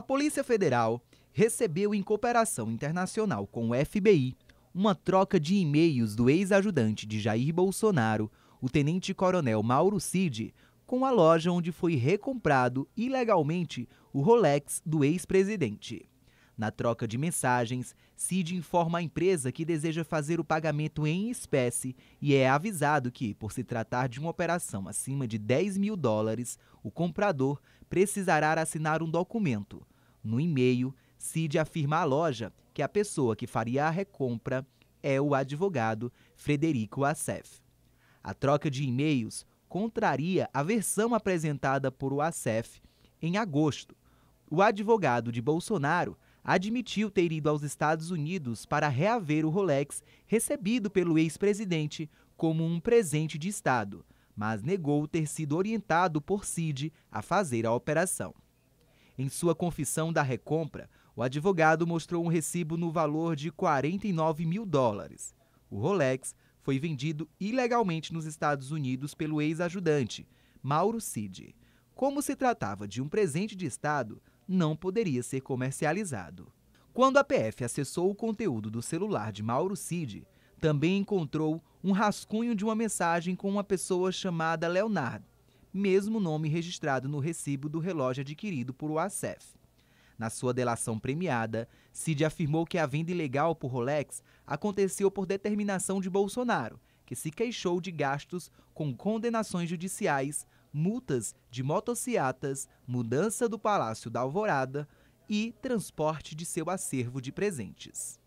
A Polícia Federal recebeu, em cooperação internacional com o FBI, uma troca de e-mails do ex-ajudante de Jair Bolsonaro, o tenente-coronel Mauro Cid, com a loja onde foi recomprado ilegalmente o Rolex do ex-presidente. Na troca de mensagens, Cid informa a empresa que deseja fazer o pagamento em espécie e é avisado que, por se tratar de uma operação acima de 10 mil dólares, o comprador precisará assinar um documento no e-mail, Cid afirma à loja que a pessoa que faria a recompra é o advogado Frederico Assef. A troca de e-mails contraria a versão apresentada por o Assef em agosto. O advogado de Bolsonaro admitiu ter ido aos Estados Unidos para reaver o Rolex recebido pelo ex-presidente como um presente de Estado, mas negou ter sido orientado por Cid a fazer a operação. Em sua confissão da recompra, o advogado mostrou um recibo no valor de 49 mil dólares. O Rolex foi vendido ilegalmente nos Estados Unidos pelo ex-ajudante, Mauro Cid. Como se tratava de um presente de Estado, não poderia ser comercializado. Quando a PF acessou o conteúdo do celular de Mauro Cid, também encontrou um rascunho de uma mensagem com uma pessoa chamada Leonardo, mesmo nome registrado no recibo do relógio adquirido por Uacef. Na sua delação premiada, Cid afirmou que a venda ilegal por Rolex aconteceu por determinação de Bolsonaro, que se queixou de gastos com condenações judiciais, multas de motocicletas, mudança do Palácio da Alvorada e transporte de seu acervo de presentes.